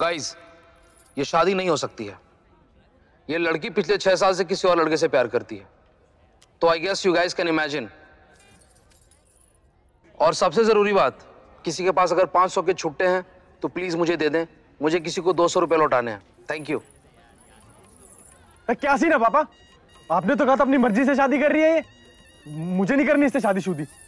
guys ये शादी नहीं हो सकती है ये लड़की पिछले छह साल से किसी और लड़के से प्यार करती है तो I guess you guys can imagine और सबसे जरूरी बात किसी के पास अगर 500 के छुट्टे हैं तो प्लीज मुझे दे दें मुझे किसी को दो सौ रुपये लौटाने हैं थैंक यू क्या सीन है पापा आपने तो कहा था अपनी मर्जी से शादी कर रही है ये मुझे नहीं करनी इससे शादी शुदी